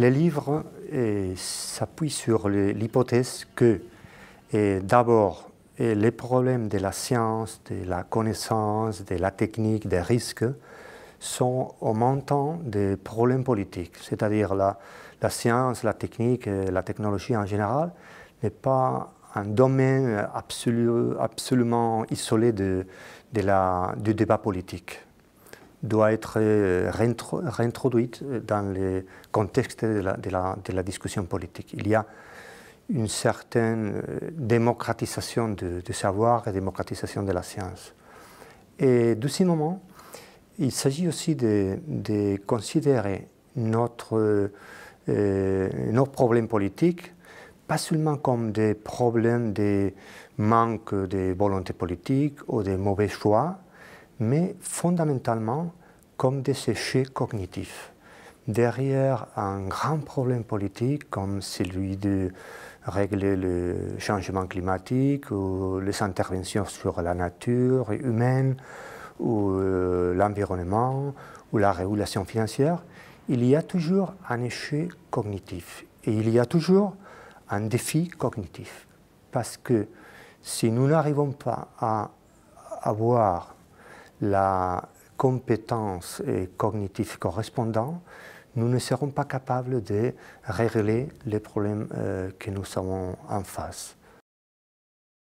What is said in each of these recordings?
le livre eh, s'appuie sur l'hypothèse que eh, d'abord eh, les problèmes de la science, de la connaissance, de la technique, des risques sont au montant des problèmes politiques, c'est-à-dire la, la science, la technique, la technologie en général n'est pas un domaine absolument isolé du débat politique doit être euh, réintroduite euh, dans le contexte de la, discussion politique. Il y a une certaine euh, démocratisation du savoir et démocratisation de la science. Et de ce moment, il s'agit aussi de, considérer notre, nos problèmes politiques pas seulement comme des problèmes de manque de volonté politique ou de mauvais choix, mais fondamentalement comme des échecs cognitifs. Derrière un grand problème politique comme celui de régler le changement climatique ou les interventions sur la nature humaine ou euh, l'environnement ou la régulation financière, il y a toujours un échec cognitif et il y a toujours un défi cognitif. Parce que si nous n'arrivons pas à avoir la compétence et cognitive correspondante, nous ne serons pas capables de régler les problèmes euh, que nous avons en face.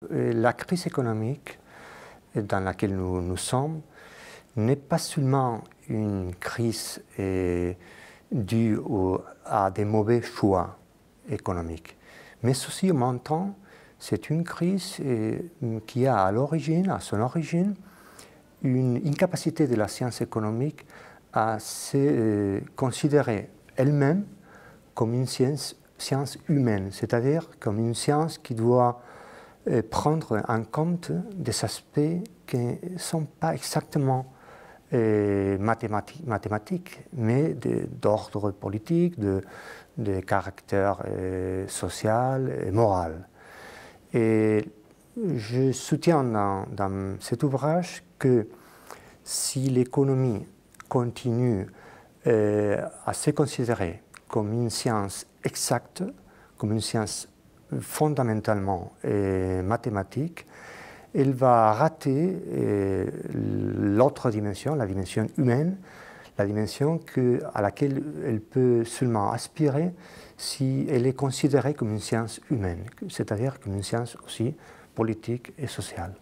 la crise économique dans laquelle nous, nous sommes n'est pas seulement une crise euh, due à des mauvais choix économiques, mais aussi au même c'est une crise euh, qui a à l'origine, à son origine, une incapacité de la science économique à se euh, considérer elle-même comme une science, science humaine, c'est-à-dire comme une science qui doit euh, prendre en compte des aspects qui ne sont pas exactement euh, mathématiques, mathématiques, mais d'ordre politique, de, caractère social et moral. Et je soutiens dans, dans cet ouvrage que si l'économie continue euh, à se considérer comme une science exacte, comme une science fondamentalement euh, mathématique, elle va rater euh, l'autre dimension, la dimension humaine, la dimension à laquelle elle peut seulement aspirer si elle est considérée comme une science humaine, c'est-à-dire comme une science aussi politique et sociale.